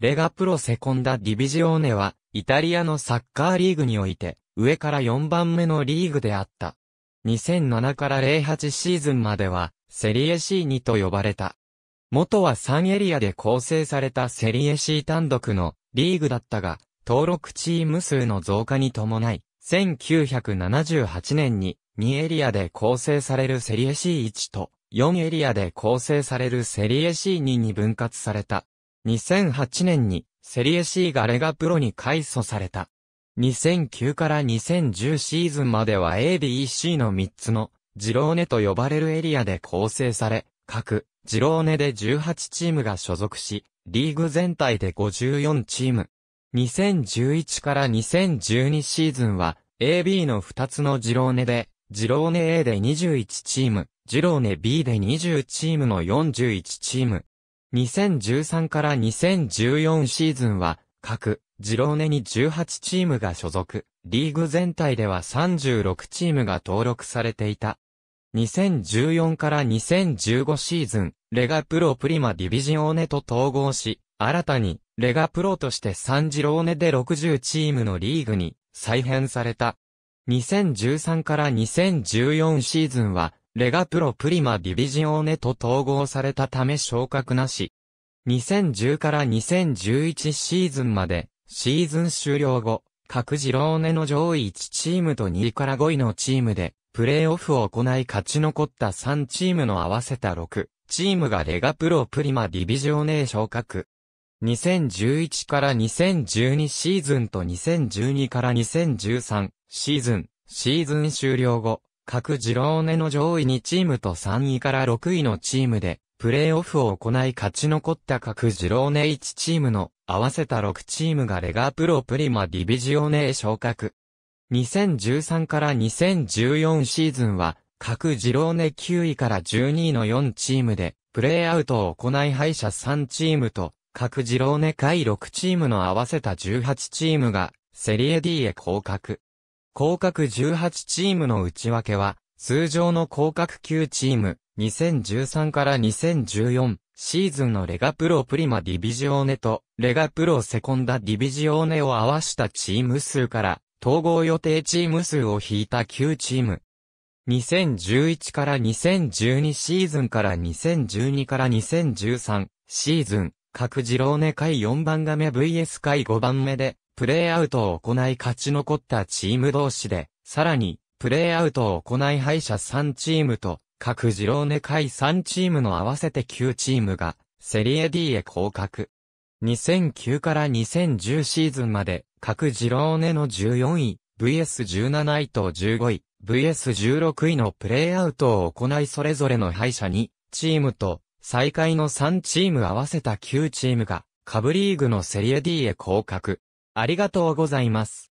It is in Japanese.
レガプロセコンダディビジオーネは、イタリアのサッカーリーグにおいて、上から4番目のリーグであった。2007から08シーズンまでは、セリエ C2 と呼ばれた。元は3エリアで構成されたセリエ C 単独のリーグだったが、登録チーム数の増加に伴い、1978年に2エリアで構成されるセリエ C1 と4エリアで構成されるセリエ C2 に分割された。2008年にセリエ C がレガプロに改組された。2009から2010シーズンまでは ABC の3つのジローネと呼ばれるエリアで構成され、各ジローネで18チームが所属し、リーグ全体で54チーム。2011から2012シーズンは AB の2つのジローネで、ジローネ A で21チーム、ジローネ B で20チームの41チーム、2013から2014シーズンは、各、ジローネに18チームが所属、リーグ全体では36チームが登録されていた。2014から2015シーズン、レガプロプリマディビジオーネと統合し、新たに、レガプロとしてサンジローネで60チームのリーグに再編された。2013から2014シーズンは、レガプロプリマディビジオーネと統合されたため昇格なし。2010から2011シーズンまで、シーズン終了後、各ジローネの上位1チームと2位から5位のチームで、プレーオフを行い勝ち残った3チームの合わせた6チームがレガプロプリマディビジーネ昇格。2011から2012シーズンと2012から2013シーズン、シーズン終了後、各ジローネの上位2チームと3位から6位のチームで、プレーオフを行い勝ち残った各ジローネ1チームの合わせた6チームがレガープロプリマディビジオネへ昇格。2013から2014シーズンは、各ジローネ9位から12位の4チームで、プレイアウトを行い敗者3チームと、各ジローネ下位6チームの合わせた18チームが、セリエ D へ降格。降格18チームの内訳は、通常の降格9チーム、2013から2014シーズンのレガプロプリマディビジオーネとレガプロセコンダディビジオーネを合わしたチーム数から統合予定チーム数を引いた9チーム。2011から2012シーズンから2012から2013シーズン、各次郎ネ会4番目 VS 会5番目でプレイアウトを行い勝ち残ったチーム同士で、さらに、プレイアウトを行い敗者3チームと、各ジローネ会3チームの合わせて9チームが、セリエ D へ降格。2009から2010シーズンまで、各ジローネの14位、VS17 位と15位、VS16 位のプレイアウトを行いそれぞれの敗者に、チームと、最下位の3チーム合わせた9チームが、カブリーグのセリエ D へ降格。ありがとうございます。